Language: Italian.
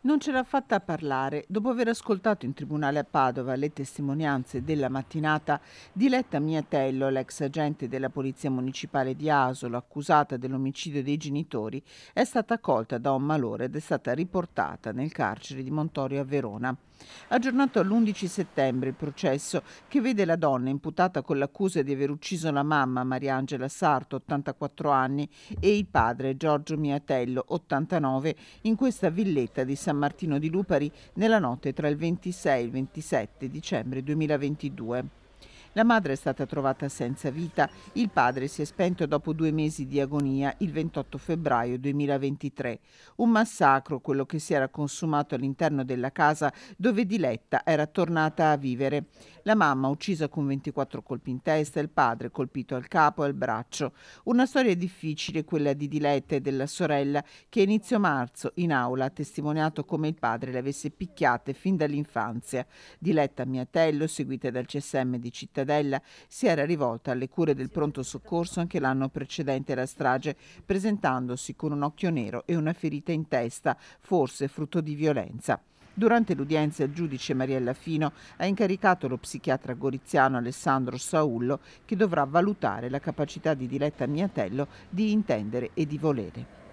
Non ce l'ha fatta a parlare dopo aver ascoltato in tribunale a Padova le testimonianze della mattinata Diletta Letta Miatello, l'ex agente della Polizia Municipale di Asolo, accusata dell'omicidio dei genitori, è stata colta da un malore ed è stata riportata nel carcere di Montorio a Verona. Aggiornato all'11 settembre il processo che vede la donna imputata con l'accusa di aver ucciso la mamma Mariangela Sarto, 84 anni, e il padre Giorgio Miatello, 89, in questa villetta di San San Martino di Lupari nella notte tra il 26 e il 27 dicembre 2022. La madre è stata trovata senza vita, il padre si è spento dopo due mesi di agonia il 28 febbraio 2023. Un massacro, quello che si era consumato all'interno della casa dove Diletta era tornata a vivere. La mamma uccisa con 24 colpi in testa, il padre colpito al capo e al braccio. Una storia difficile quella di Diletta e della sorella che inizio marzo in aula ha testimoniato come il padre le avesse picchiate fin dall'infanzia. Diletta Miatello, seguita dal CSM di città cittadella si era rivolta alle cure del pronto soccorso anche l'anno precedente alla strage, presentandosi con un occhio nero e una ferita in testa, forse frutto di violenza. Durante l'udienza il giudice Mariella Fino ha incaricato lo psichiatra goriziano Alessandro Saullo che dovrà valutare la capacità di Diletta Miatello di intendere e di volere.